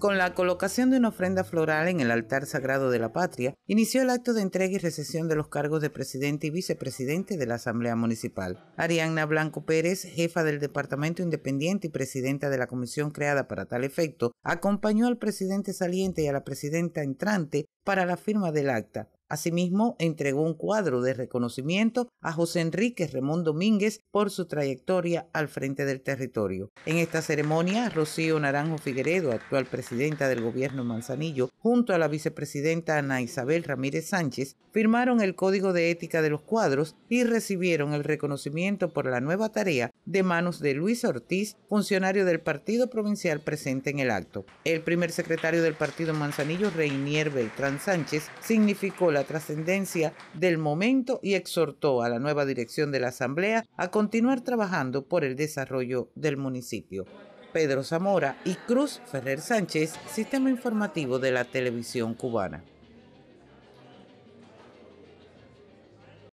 Con la colocación de una ofrenda floral en el altar sagrado de la patria, inició el acto de entrega y recesión de los cargos de presidente y vicepresidente de la Asamblea Municipal. Arianna Blanco Pérez, jefa del Departamento Independiente y presidenta de la comisión creada para tal efecto, acompañó al presidente saliente y a la presidenta entrante para la firma del acta. Asimismo, entregó un cuadro de reconocimiento a José Enrique Ramón Domínguez por su trayectoria al frente del territorio. En esta ceremonia, Rocío Naranjo Figueredo, actual presidenta del gobierno Manzanillo, junto a la vicepresidenta Ana Isabel Ramírez Sánchez, firmaron el Código de Ética de los Cuadros y recibieron el reconocimiento por la nueva tarea de manos de Luis Ortiz, funcionario del Partido Provincial presente en el acto. El primer secretario del Partido Manzanillo, Reinier Beltrán Sánchez, significó la trascendencia del momento y exhortó a la nueva dirección de la Asamblea a continuar trabajando por el desarrollo del municipio. Pedro Zamora y Cruz Ferrer Sánchez, Sistema Informativo de la Televisión Cubana.